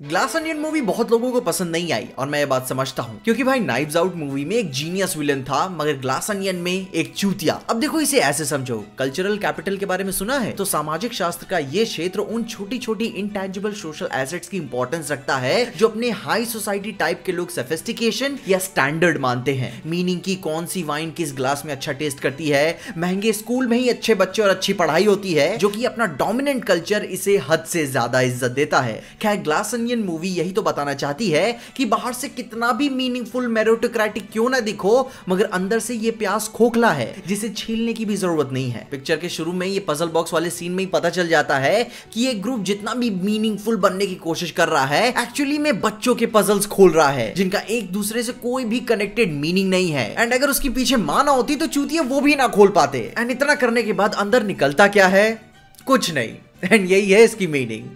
glass onion movie बहुत लोगों को पसंद नहीं आई और मैं ये बात समझता हूँ क्योंकि भाई नाइव्स आउट मूवी में एक जीनियस विलन था मगर ग्लास अनियन में एक चूतिया अब देखो इसे ऐसे समझो कल्चरल कैपिटल के बारे में सुना है तो सामाजिक शास्त्र का ये क्षेत्र उन छोटी छोटी इंटेंजिबल सोशल एसेट्स की इंपॉर्टेंस रखता है जो अपने हाई सोसाइटी टाइप के लोग सफेस्टिकेशन या स्टैंडर्ड मानते हैं मीनिंग की कौन सी वाइन किस ग्लास में अच्छा टेस्ट करती है महंगे स्कूल में ही अच्छे बच्चे और अच्छी पढ़ाई होती है जो की अपना डोमिनेंट कल्चर इसे हद से ज्यादा इज्जत देता है क्या ग्लास जैक्सनियन मूवी यही तो बताना चाहती है कि बाहर से कितना भी मीनिंगफुल मेरोटोक्रेटिक क्यों ना दिखो मगर अंदर से ये प्यास खोखला है जिसे छीलने की भी जरूरत नहीं है पिक्चर के शुरू में ये पजल बॉक्स वाले सीन में ही पता चल जाता है कि ये ग्रुप जितना भी मीनिंगफुल बनने की कोशिश कर रहा है एक्चुअली में बच्चों के पजल्स खोल रहा है जिनका एक दूसरे से कोई भी कनेक्टेड मीनिंग नहीं है एंड अगर उसके पीछे माना होती तो चूतिया वो भी ना खोल पाते एंड इतना करने के बाद अंदर निकलता क्या है कुछ नहीं एंड यही है इसकी मीनिंग